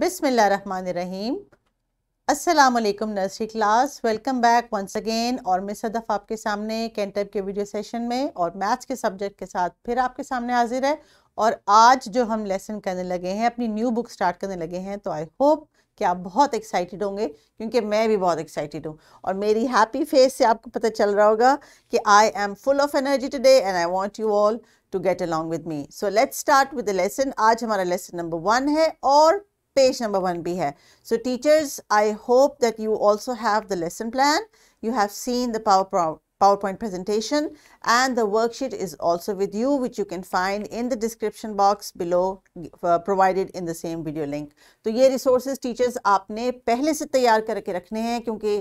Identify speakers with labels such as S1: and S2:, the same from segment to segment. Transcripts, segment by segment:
S1: बिसमीम असलकम nursery class welcome back once again और मैं सदफ़ आपके सामने कैंटअप के वीडियो सेशन में और मैथ्स के सब्जेक्ट के साथ फिर आपके सामने हाजिर है और आज जो हम लेसन करने लगे हैं अपनी न्यू बुक स्टार्ट करने लगे हैं तो आई होप कि आप बहुत एक्साइटेड होंगे क्योंकि मैं भी बहुत एक्साइटेड हूँ और मेरी हैप्पी फेस से आपको पता चल रहा होगा कि I am full of energy today and I want you all to get along with me so let's start with the lesson आज हमारा लेसन नंबर वन है और page number 1 bhi hai so teachers i hope that you also have the lesson plan you have seen the power PowerPoint presentation and the worksheet is also with you which you can find in the description box below uh, provided in the same video link. तो ये resources teachers आपने पहले से तैयार करके रखने हैं क्योंकि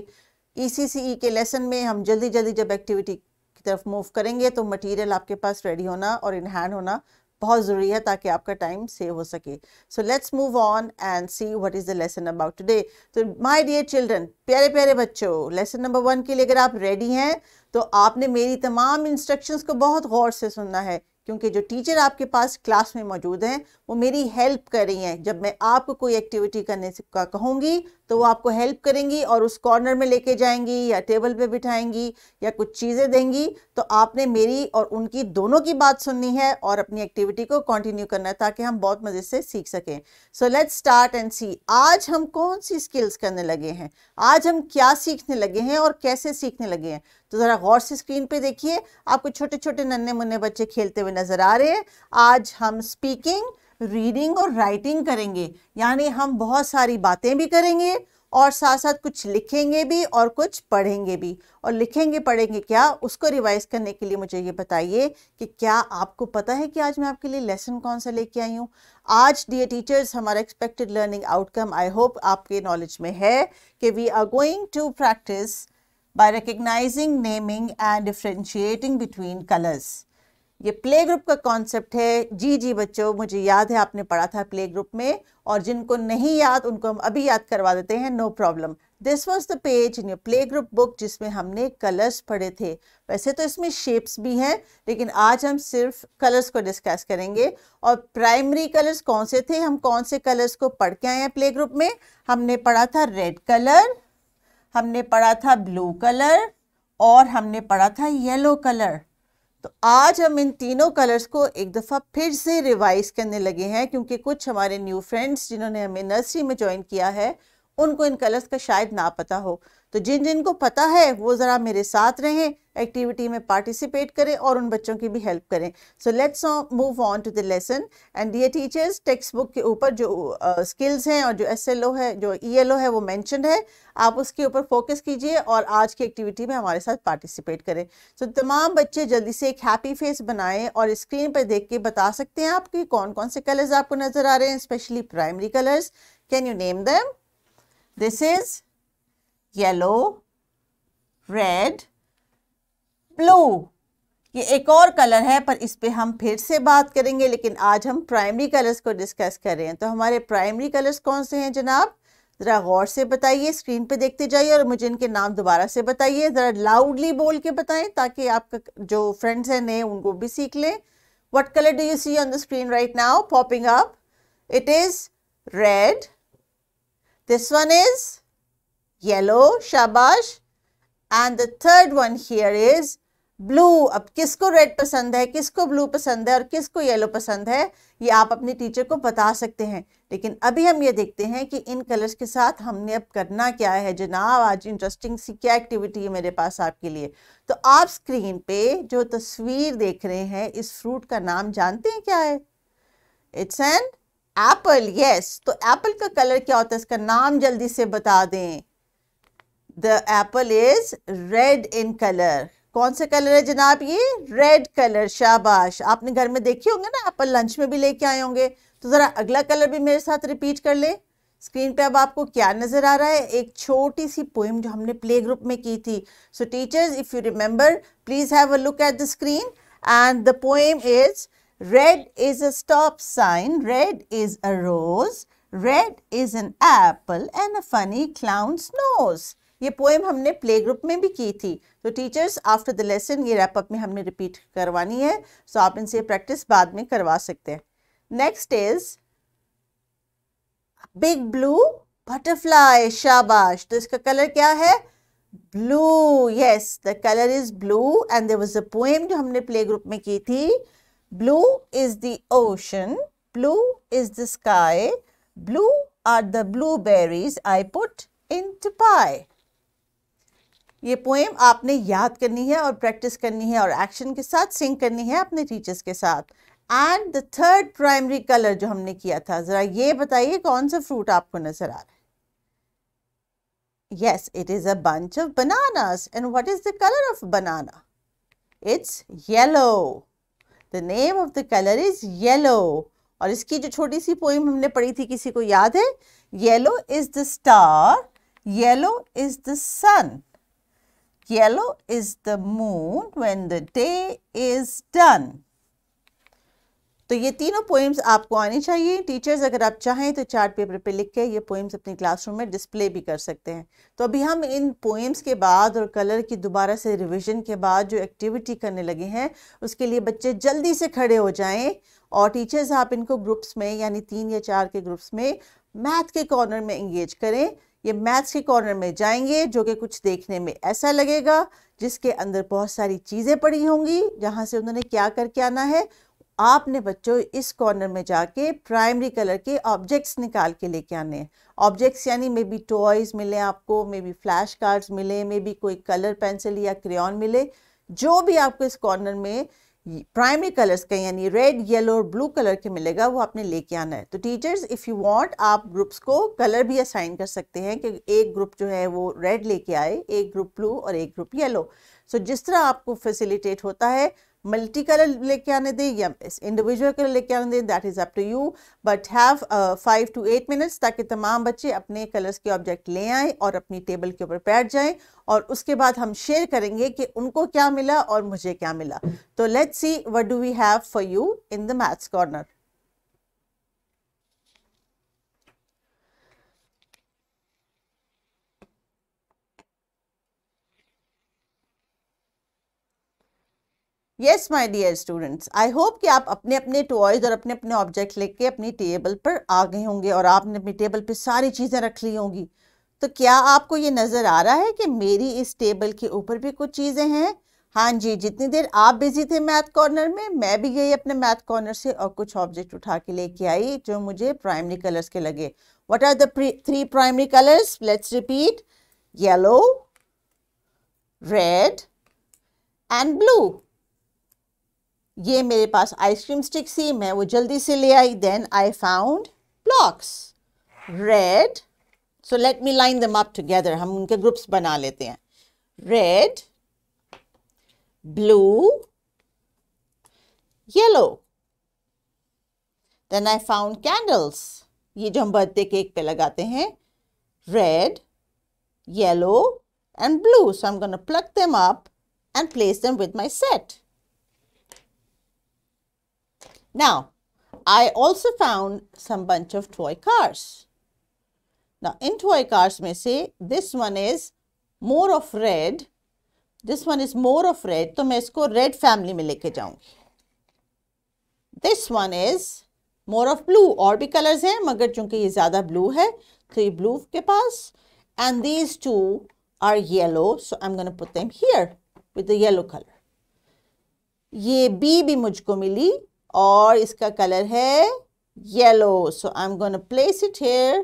S1: ECCE के lesson में हम जल्दी जल्दी जब activity की तरफ move करेंगे तो material आपके पास ready होना और in hand होना बहुत ज़रूरी है ताकि आपका टाइम सेव हो सके so let's move on and see what is the lesson about today तो माय डियर चिल्ड्रन प्यारे प्यारे बच्चों लेसन नंबर वन के लिए अगर आप रेडी हैं तो आपने मेरी तमाम इंस्ट्रक्शंस को बहुत गौर से सुनना है क्योंकि जो टीचर आपके पास क्लास में मौजूद हैं वो मेरी हेल्प कर रही हैं जब मैं आपको कोई एक्टिविटी करने का कहूँगी तो वो आपको हेल्प करेंगी और उस कॉर्नर में लेके जाएंगी या टेबल पे बिठाएंगी या कुछ चीज़ें देंगी तो आपने मेरी और उनकी दोनों की बात सुननी है और अपनी एक्टिविटी को कंटिन्यू करना है ताकि हम बहुत मज़े से सीख सकें so let's start and see आज हम कौन सी स्किल्स करने लगे हैं आज हम क्या सीखने लगे हैं और कैसे सीखने लगे हैं तो ज़रा गौर से स्क्रीन पर देखिए आपको छोटे छोटे नन्हे मुन्ने बच्चे खेलते हुए नज़र आ रहे हैं आज हम स्पीकिंग रीडिंग और राइटिंग करेंगे यानी हम बहुत सारी बातें भी करेंगे और साथ साथ कुछ लिखेंगे भी और कुछ पढ़ेंगे भी और लिखेंगे पढ़ेंगे क्या उसको रिवाइज करने के लिए मुझे ये बताइए कि क्या आपको पता है कि आज मैं आपके लिए लेसन कौन सा लेके आई हूँ आज डियर टीचर्स हमारा expected learning outcome I hope आपके नॉलेज में है कि we are going to practice by recognizing naming and differentiating between colours ये प्ले ग्रुप का कॉन्सेप्ट है जी जी बच्चों मुझे याद है आपने पढ़ा था प्ले ग्रुप में और जिनको नहीं याद उनको हम अभी याद करवा देते हैं no problem this was the page in your play group book जिसमें हमने कलर्स पढ़े थे वैसे तो इसमें शेप्स भी हैं लेकिन आज हम सिर्फ कलर्स को डिस्कस करेंगे और प्राइमरी कलर्स कौन से थे हम कौन से कलर्स को पढ़ के आए हैं प्ले ग्रुप में हमने पढ़ा था रेड कलर हमने पढ़ा था ब्लू कलर और हमने पढ़ा था येलो कलर तो आज हम इन तीनों कलर्स को एक दफ़ा फिर से रिवाइज करने लगे हैं क्योंकि कुछ हमारे न्यू फ्रेंड्स जिन्होंने हमें नर्सरी में ज्वाइन किया है उनको इन कलर्स का शायद ना पता हो तो जिन जिन को पता है वो ज़रा मेरे साथ रहें एक्टिविटी में पार्टिसिपेट करें और उन बच्चों की भी हेल्प करें so let's move on to the lesson and ये टीचर्स टेक्स्ट बुक के ऊपर जो स्किल्स uh, हैं और जो एस है जो ई e है वो मैंशन है आप उसके ऊपर फोकस कीजिए और आज की एक्टिविटी में हमारे साथ पार्टिसिपेट करें सो so, तमाम बच्चे जल्दी से एक हैप्पी फेस बनाएं और स्क्रीन पर देख के बता सकते हैं आप कि कौन कौन से कलर्स आपको नज़र आ रहे हैं specially primary colours can you name them this is yellow red blue ये एक और कलर है पर इस पर हम फिर से बात करेंगे लेकिन आज हम प्राइमरी कलर्स को डिस्कस कर रहे हैं तो हमारे प्राइमरी कलर्स कौन से हैं जनाब ज़रा गौर से बताइए स्क्रीन पे देखते जाइए और मुझे इनके नाम दोबारा से बताइए ज़रा लाउडली बोल के बताएं ताकि आपका जो फ्रेंड्स हैं नए उनको भी सीख लें what colour do you see on the screen right now popping up it is red this one is yellow शाबाश and the third one here is blue अब किसको रेड पसंद है किसको ब्लू पसंद है और किसको येलो पसंद है ये आप अपने टीचर को बता सकते हैं लेकिन अभी हम ये देखते हैं कि इन कलर्स के साथ हमने अब करना क्या है जनाब आज इंटरेस्टिंग सी क्या एक्टिविटी है मेरे पास आपके लिए तो आप स्क्रीन पे जो तस्वीर देख रहे हैं इस फ्रूट का नाम जानते हैं क्या है इट्स एन एप्पल यस तो एप्पल का कलर क्या होता है इसका नाम जल्दी से बता दें the apple is red in colour कौन सा कलर है जनाब ये रेड कलर शाबाश आपने घर में देखे होंगे ना एप्पल लंच में भी लेके आए होंगे तो ज़रा अगला कलर भी मेरे साथ रिपीट कर ले स्क्रीन पे अब आपको क्या नज़र आ रहा है एक छोटी सी पोइम जो हमने प्ले ग्रुप में की थी so teachers if you remember please have a look at the screen and the poem is red is a stop sign red is a rose red is an apple and a funny clown's nose ये poem हमने play group में भी की थी तो teachers after the lesson ये अप में हमने रिपीट करवानी है सो आप इनसे प्रैक्टिस बाद में करवा सकते हैं next is big blue butterfly शाबाश तो इसका कलर क्या है blue yes the colour is blue and there was a poem जो हमने प्ले ग्रुप में की थी blue is the ocean blue is the sky blue are the blue berries I put in to pie ये poem आपने याद करनी है और प्रैक्टिस करनी है और एक्शन के साथ सिंग करनी है अपने टीचर्स के साथ and the third primary colour जो हमने किया था ज़रा ये बताइए कौन सा फ्रूट आपको नज़र आ रहा है yes it is a bunch of bananas and what is the colour of banana it's yellow the name of the colour is yellow और इसकी जो छोटी सी पोइम हमने पढ़ी थी किसी को याद है yellow is the star yellow is the sun Yellow is the moon when the day is done. तो ये तीनों पोइम्स आपको आनी चाहिए टीचर्स अगर आप चाहें तो चार्ट पेपर पे लिख के ये पोइम्स अपनी क्लासरूम में डिस्प्ले भी कर सकते हैं तो अभी हम इन पोइम्स के बाद और कलर की दोबारा से रिवीजन के बाद जो एक्टिविटी करने लगे हैं उसके लिए बच्चे जल्दी से खड़े हो जाएं और टीचर्स आप इनको ग्रुप्स में यानी तीन या चार के ग्रुप्स में मैथ के कॉर्नर में इंगेज करें ये मैथ्स के कॉर्नर में जाएंगे जो कि कुछ देखने में ऐसा लगेगा जिसके अंदर बहुत सारी चीज़ें पड़ी होंगी जहाँ से उन्होंने क्या करके आना है आपने बच्चों इस कॉर्नर में जाके प्राइमरी कलर के ऑब्जेक्ट्स निकाल के लेके आने हैं ऑब्जेक्ट्स यानी मे बी टॉयज मिले आपको मे बी फ्लैश कार्ड्स मिले मे बी कोई कलर पेंसिल या क्रेन मिले जो भी आपको इस कॉर्नर में प्राइमरी कलर्स का यानी रेड येलो और ब्लू कलर के मिलेगा वो आपने लेके आना है तो टीचर्स इफ़ यू वांट आप ग्रुप्स को कलर भी असाइन कर सकते हैं कि एक ग्रुप जो है वो रेड लेके आए एक ग्रुप ब्लू और एक ग्रुप येलो सो so, जिस तरह आपको फैसिलिटेट होता है मल्टी कलर लेके आने दें या इंडिविजुअल कलर लेके आने दें that is up to you but have five to eight minutes ताकि तमाम बच्चे अपने कलर्स के ऑब्जेक्ट ले आए और अपनी टेबल के ऊपर बैठ जाए और उसके बाद हम शेयर करेंगे कि उनको क्या मिला और मुझे क्या मिला तो let's see what do we have for you in the maths corner yes my dear students I hope कि आप अपने अपने टॉयज और अपने अपने ऑब्जेक्ट लेके अपनी टेबल पर आ गए होंगे और आपने अपनी टेबल पर सारी चीज़ें रख ली होंगी तो क्या आपको ये नज़र आ रहा है कि मेरी इस टेबल के ऊपर भी कुछ चीज़ें हैं हाँ जी जितनी देर आप बिजी थे मैथ कॉर्नर में मैं भी गई अपने मैथ कॉर्नर से और कुछ ऑब्जेक्ट उठा के लेके आई जो मुझे प्राइमरी कलर्स के लगे what are the three primary colours let's repeat yellow red and blue ये मेरे पास आइसक्रीम स्टिक्स थी मैं वो जल्दी से ले आई then I found blocks red so let me line them up together हम उनके ग्रुप्स बना लेते हैं red blue yellow then I found candles ये जो हम बर्थडे केक पे लगाते हैं red yellow and blue so I am gonna plug them up and place them with my set Now, I also found some bunch of toy cars. Now, in toy cars may say this one is more of red, this one is more of red, तो मैं इसको red family में लेके This one is more of blue, और भी colors हैं मगर चूंकि ये ज़्यादा blue है तो ये blue के and these two are yellow, so I'm going to put them here with the yellow color. ये B भी मुझको मिली or और color colour yellow, so I'm going to place it here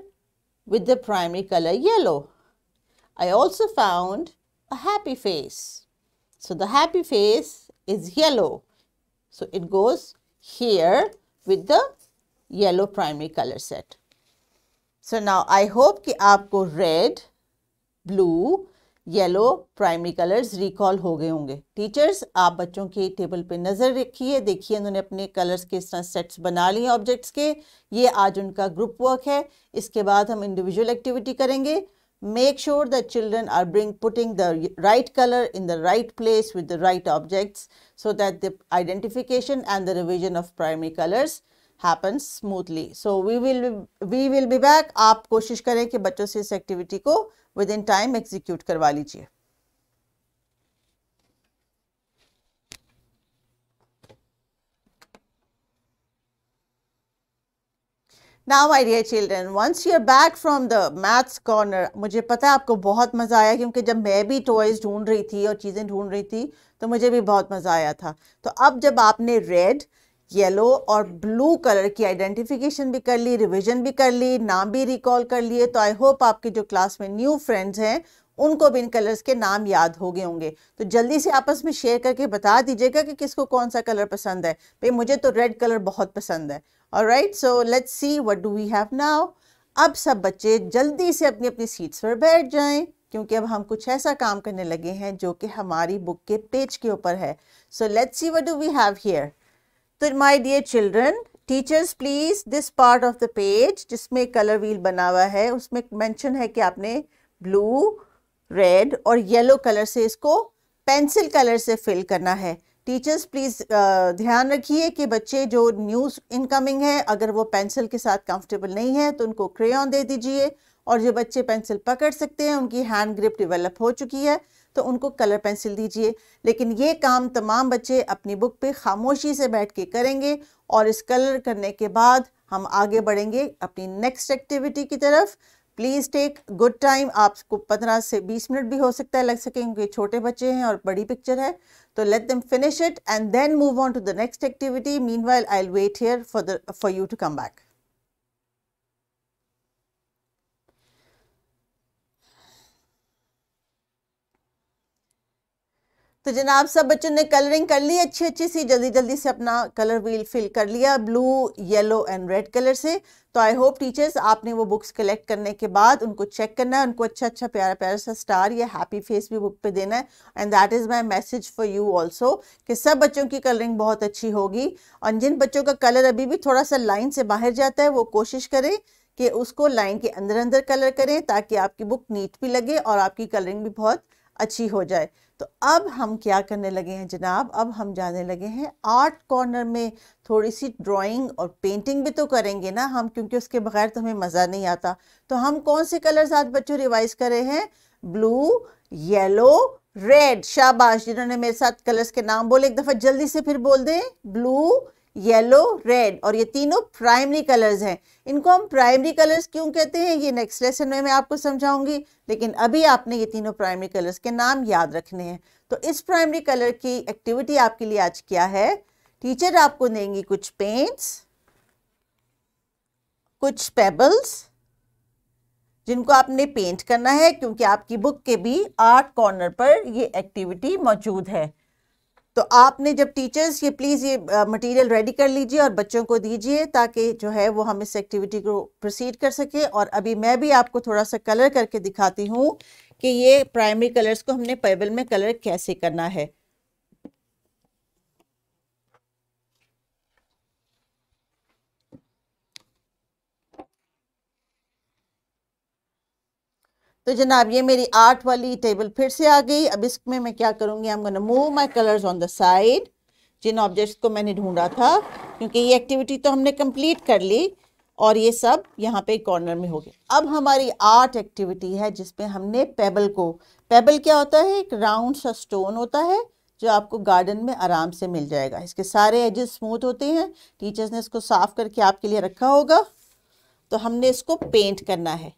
S1: with the primary color yellow. I also found a happy face. So the happy face is yellow. So it goes here with the yellow primary color set. So now I hope कि आपको red, blue yellow primary colours recall हो गए होंगे teachers आप बच्चों के table पे नज़र रखिए देखिए उन्होंने अपने कलर्स किस तरह सेट्स बना लिए ऑब्जेक्ट्स के ये आज उनका ग्रुप वर्क है इसके बाद हम इंडिविजुअल एक्टिविटी करेंगे make sure the children are bring putting the right colour in the right place with the right objects so that the identification and the revision of primary colours happen smoothly so we will we will be back आप कोशिश करें कि बच्चों से इस activity को with in time execute करवा लीजिए now my dear children once you are back from the maths corner मुझे पता है आपको बहुत मज़ा आया क्योंकि जब मैं भी टॉयज़ ढूंढ रही थी और चीज़ें ढूंढ रही थी तो मुझे भी बहुत मज़ा आया था तो अब जब आपने रेड येलो और ब्लू कलर की आइडेंटिफिकेशन भी कर ली रिवीजन भी कर ली नाम भी रिकॉल कर लिए तो आई होप आपके जो क्लास में न्यू फ्रेंड्स हैं उनको भी इन कलर्स के नाम याद हो गए होंगे तो जल्दी से आपस में शेयर करके बता दीजिएगा कि किसको कौन सा कलर पसंद है भाई मुझे तो रेड कलर बहुत पसंद है और right so let's see what do we have now अब सब बच्चे जल्दी से अपनी अपनी सीट्स पर बैठ जाएं क्योंकि अब हम कुछ ऐसा काम करने लगे हैं जो कि हमारी बुक के पेज के ऊपर है so let's see what do we have here तो my dear children teachers please this part of the page जिसमें कलर व्हील बना हुआ है उसमें मेंशन है कि आपने ब्लू रेड और येलो कलर से इसको पेंसिल कलर से फिल करना है टीचर्स प्लीज़ ध्यान रखिए कि बच्चे जो न्यूज़ इनकमिंग है अगर वो पेंसिल के साथ कंफर्टेबल नहीं है तो उनको क्रेन दे दीजिए और जो बच्चे पेंसिल पकड़ सकते हैं उनकी हैंड ग्रिप डेवलप हो चुकी है तो उनको कलर पेंसिल दीजिए लेकिन ये काम तमाम बच्चे अपनी बुक पे खामोशी से बैठ के करेंगे और इस कलर करने के बाद हम आगे बढ़ेंगे अपनी नेक्स्ट एक्टिविटी की तरफ प्लीज़ टेक गुड टाइम आपको पंद्रह से बीस मिनट भी हो सकता है लग सके क्योंकि छोटे बच्चे हैं और बड़ी पिक्चर है तो let them finish it and then move on to the next activity meanwhile I wait here for the for you to come back तो जनाब सब बच्चों ने कलरिंग कर ली अच्छी अच्छी सी जल्दी जल्दी से अपना कलर व्हील फिल कर लिया blue yellow and red colour से तो आई होप टीचर्स आपने वो बुक्स कलेक्ट करने के बाद उनको चेक करना है उनको अच्छा अच्छा प्यारा प्यारा सा स्टार या हैप्पी फेस भी बुक पे देना है and that is my message for you also कि सब बच्चों की कलरिंग बहुत अच्छी होगी और जिन बच्चों का कलर अभी भी थोड़ा सा लाइन से बाहर जाता है वो कोशिश करें कि उसको लाइन के अंदर अंदर कलर करें ताकि आपकी बुक नीट भी लगे और आपकी कलरिंग भी बहुत अच्छी हो जाए तो अब हम क्या करने लगे हैं जनाब अब हम जाने लगे हैं आर्ट कॉर्नर में थोड़ी सी ड्राइंग और पेंटिंग भी तो करेंगे ना हम क्योंकि उसके बगैर तो हमें मज़ा नहीं आता तो हम कौन से कलर्स आज बच्चों रिवाइज करे हैं ब्लू येलो रेड शाबाश जिन्होंने मेरे साथ कलर्स के नाम बोले एक दफ़ा जल्दी से फिर बोल दें ब्लू येलो रेड और ये तीनों प्राइमरी कलर्स हैं इनको हम प्राइमरी कलर्स क्यों कहते हैं ये नेक्स्ट लेसन में मैं आपको समझाऊंगी लेकिन अभी आपने ये तीनों प्राइमरी कलर्स के नाम याद रखने हैं तो इस प्राइमरी कलर की एक्टिविटी आपके लिए आज क्या है टीचर आपको देंगी कुछ पेंट्स कुछ पेबल्स जिनको आपने पेंट करना है क्योंकि आपकी बुक के भी आठ कॉर्नर पर ये एक्टिविटी मौजूद है तो आपने जब टीचर्स ये प्लीज़ ये मटेरियल रेडी कर लीजिए और बच्चों को दीजिए ताकि जो है वो हम इस एक्टिविटी को प्रोसीड कर सकें और अभी मैं भी आपको थोड़ा सा कलर करके दिखाती हूँ कि ये प्राइमरी कलर्स को हमने पेबल में कलर कैसे करना है तो जनाब ये मेरी आर्ट वाली टेबल फिर से आ गई अब इसमें मैं क्या करूँगी I am gonna move my colours on the side जिन ऑब्जेक्ट्स को मैंने ढूंढा था क्योंकि ये एक्टिविटी तो हमने कंप्लीट कर ली और ये सब यहाँ पे कॉर्नर में हो गया अब हमारी आर्ट एक्टिविटी है जिसमें हमने पेबल को पेबल क्या होता है एक राउंड सा स्टोन होता है जो आपको गार्डन में आराम से मिल जाएगा इसके सारे एजेस स्मूथ होते हैं टीचर्स ने इसको साफ़ करके आपके लिए रखा होगा तो हमने इसको पेंट करना है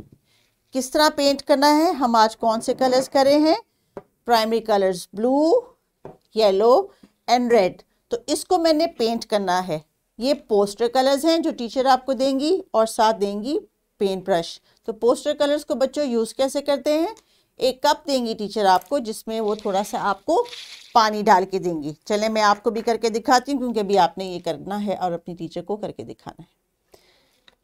S1: किस तरह पेंट करना है हम आज कौन से कलर्स करे हैं primary colours blue yellow and red तो इसको मैंने पेंट करना है ये पोस्टर कलर्स हैं जो टीचर आपको देंगी और साथ देंगी पेंट ब्रश तो पोस्टर कलर्स को बच्चों यूज़ कैसे करते हैं एक कप देंगी टीचर आपको जिसमें वो थोड़ा सा आपको पानी डाल के देंगी चले मैं आपको भी करके दिखाती हूँ क्योंकि अभी आपने ये करना है और अपनी टीचर को करके दिखाना है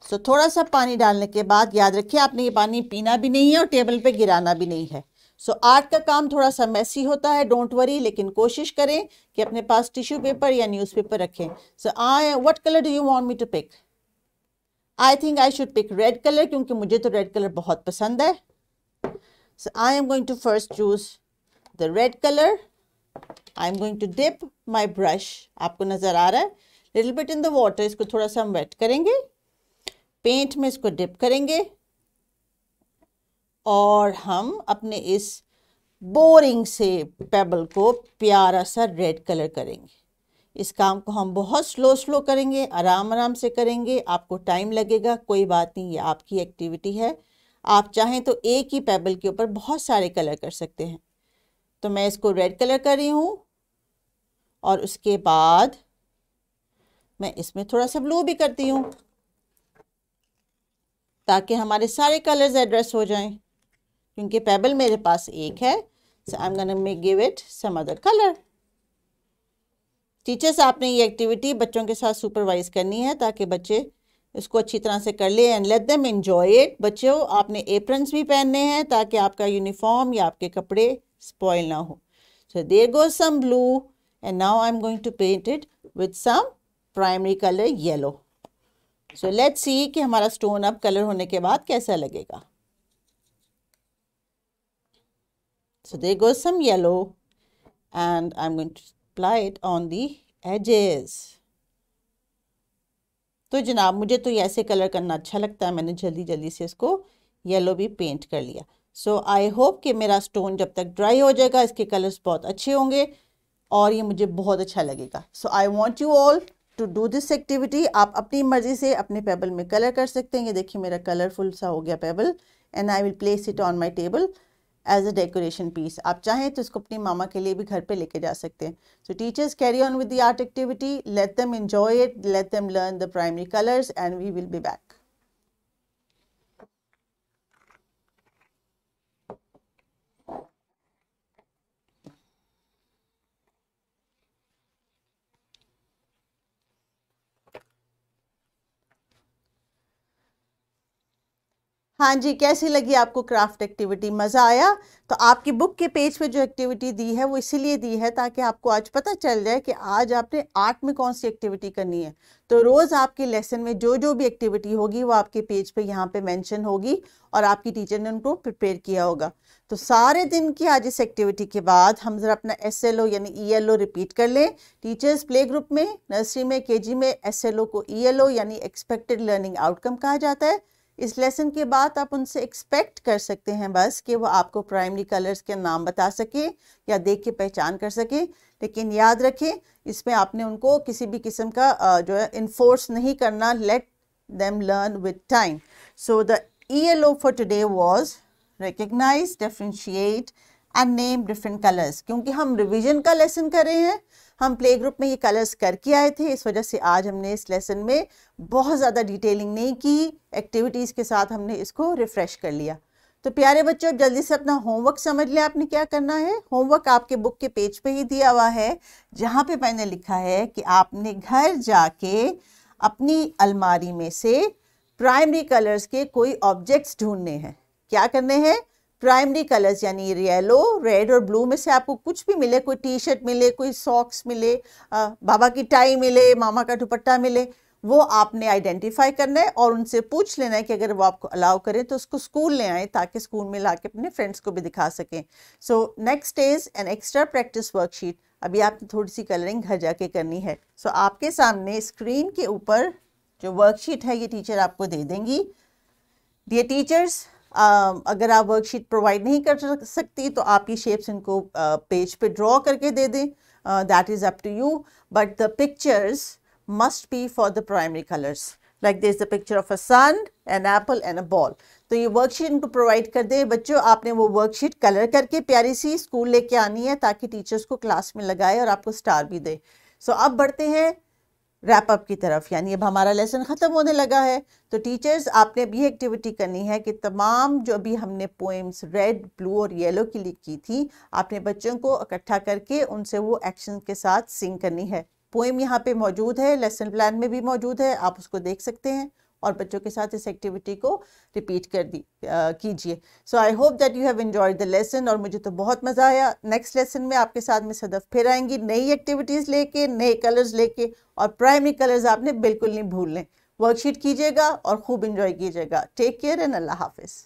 S1: सो थोड़ा सा पानी डालने के बाद याद रखिए आपने ये पानी पीना भी नहीं है और टेबल पे गिराना भी नहीं है सो so, आर्ट का काम थोड़ा सा मैसी होता है डोंट वरी लेकिन कोशिश करें कि अपने पास टिश्यू पेपर या न्यूज़ पेपर रखें so I what colour do you want me to pick I think I should pick red colour क्योंकि मुझे तो रेड कलर बहुत पसंद है so I am going to first choose the red colour I am going to dip my brush आपको नज़र आ रहा है little bit in the water इसको थोड़ा सा हम वेट करेंगे पेंट में इसको डिप करेंगे और हम अपने इस बोरिंग से पेबल को प्यारा सा रेड कलर करेंगे इस काम को हम बहुत स्लो स्लो करेंगे आराम आराम से करेंगे आपको टाइम लगेगा कोई बात नहीं ये आपकी एक्टिविटी है आप चाहें तो एक ही पेबल के ऊपर बहुत सारे कलर कर सकते हैं तो मैं इसको रेड कलर कर रही हूँ और उसके बाद मैं इसमें थोड़ा सा ब्लू भी करती हूँ ताकि हमारे सारे कलर्स एड्रेस हो जाएं क्योंकि पेबल मेरे पास एक है so I am gonna may give it some other colour teachers आपने ये एक्टिविटी बच्चों के साथ सुपरवाइज करनी है ताकि बच्चे इसको अच्छी तरह से कर ले and let them enjoy it बच्चों आपने एप्रन्स भी पहनने हैं ताकि आपका यूनिफॉर्म या आपके कपड़े स्पॉइल ना हो so there go some blue and now I am going to paint it with some primary colour yellow so let's see कि हमारा स्टोन अब कलर होने के बाद कैसा लगेगा there go some yellow and I am going to apply it on the edges तो जनाब मुझे तो ऐसे कलर करना अच्छा लगता है मैंने जल्दी जल्दी से इसको येलो भी पेंट कर लिया सो आई होप कि मेरा स्टोन जब तक ड्राई हो जाएगा इसके कलर्स बहुत अच्छे होंगे और ये मुझे बहुत अच्छा लगेगा so I want you all to do this activity आप अपनी मर्जी से अपने पेबल में कलर कर सकते हैं ये देखिए मेरा कलरफुल सा हो गया pebble and I will place it on my table as a decoration piece आप चाहें तो इसको अपनी मामा के लिए भी घर पर लेके जा सकते हैं so teachers carry on with the art activity let them enjoy it let them learn the primary colours and we will be back हाँ जी कैसी लगी आपको क्राफ्ट एक्टिविटी मज़ा आया तो आपकी बुक के पेज पे जो एक्टिविटी दी है वो इसीलिए दी है ताकि आपको आज पता चल जाए कि आज आपने आर्ट में कौन सी एक्टिविटी करनी है तो रोज़ आपके लेसन में जो जो भी एक्टिविटी होगी वो आपके पेज पे यहाँ पे मेंशन होगी और आपकी टीचर ने उनको प्रिपेयर किया होगा तो सारे दिन की आज इस एक्टिविटी के बाद हम ज़रा अपना एस एल ओ यानी ई एल ओ रिपीट कर लें टीचर्स प्ले ग्रुप में नर्सरी में के जी में एस एल ओ को ई एल ओ यानी एक्सपेक्टेड लर्निंग आउटकम कहा जाता है इस लेसन के बाद आप उनसे एक्सपेक्ट कर सकते हैं बस कि वो आपको प्राइमरी कलर्स के नाम बता सके या देख के पहचान कर सके लेकिन याद रखें इसमें आपने उनको किसी भी किस्म का जो है इन्फोर्स नहीं करना let them learn with time so the E L O for today was recognise differentiate and name different colours क्योंकि हम रिविजन का लेसन कर रहे हैं हम प्ले ग्रुप में ये कलर्स करके आए थे इस वजह से आज हमने इस लेसन में बहुत ज़्यादा डिटेलिंग नहीं की एक्टिविटीज़ के साथ हमने इसको रिफ़्रेश कर लिया तो प्यारे बच्चों जल्दी से अपना होमवर्क समझ लें आपने क्या करना है होमवर्क आपके बुक के पेज पे ही दिया हुआ है जहाँ पे मैंने लिखा है कि आपने घर जाके अपनी अलमारी में से प्राइमरी कलर्स के कोई ऑब्जेक्ट्स ढूंढने हैं क्या करने हैं प्राइमरी कलर्स यानी येलो रेड और ब्लू में से आपको कुछ भी मिले कोई टी शर्ट मिले कोई सॉक्स मिले आ, बाबा की टाई मिले मामा का दुपट्टा मिले वो आपने आइडेंटिफाई करना है और उनसे पूछ लेना है कि अगर वो आपको अलाउ करें तो उसको स्कूल ले आए ताकि स्कूल में ला के अपने फ्रेंड्स को भी दिखा सकें so next is an extra practice worksheet अभी आपने थोड़ी सी कलरिंग घर जाके करनी है सो so, आपके सामने स्क्रीन के ऊपर जो वर्कशीट है ये टीचर आपको दे देंगी डियर टीचर्स अगर आप वर्कशीट प्रोवाइड नहीं कर सकती तो आप ये शेप्स इनको पेज पे ड्रॉ करके दे दें that is up to you but the pictures must be for the primary colours like this the picture of a sun an apple and a ball तो ये वर्कशीट इनको प्रोवाइड कर दें बच्चों आपने वो वर्कशीट कलर करके प्यारी सी स्कूल लेके आनी है ताकि टीचर्स को क्लास में लगाए और आपको स्टार भी दे सो so, अब बढ़ते हैं रैपअप की तरफ यानी अब हमारा लेसन ख़त्म होने लगा है तो टीचर्स आपने अब ये एक्टिविटी करनी है कि तमाम जो अभी हमने पोएम्स रेड ब्लू और येलो की लिख की थी आपने बच्चों को इकट्ठा करके उनसे वो एक्शन के साथ सिंग करनी है पोएम यहाँ पे मौजूद है लेसन प्लान में भी मौजूद है आप उसको देख सकते हैं और बच्चों के साथ इस एक्टिविटी को रिपीट कर दी कीजिए so I hope that you have enjoy the lesson और मुझे तो बहुत मज़ा आया नेक्स्ट लेसन में आपके साथ में सदफ फिर आएंगी नई एक्टिविटीज़ लेके नए कलर्स लेके और प्राइमरी कलर्स आपने बिल्कुल नहीं भूल वर्कशीट कीजिएगा और खूब इन्जॉय कीजिएगा टेक केयर एंड अल्लाह हाफिज़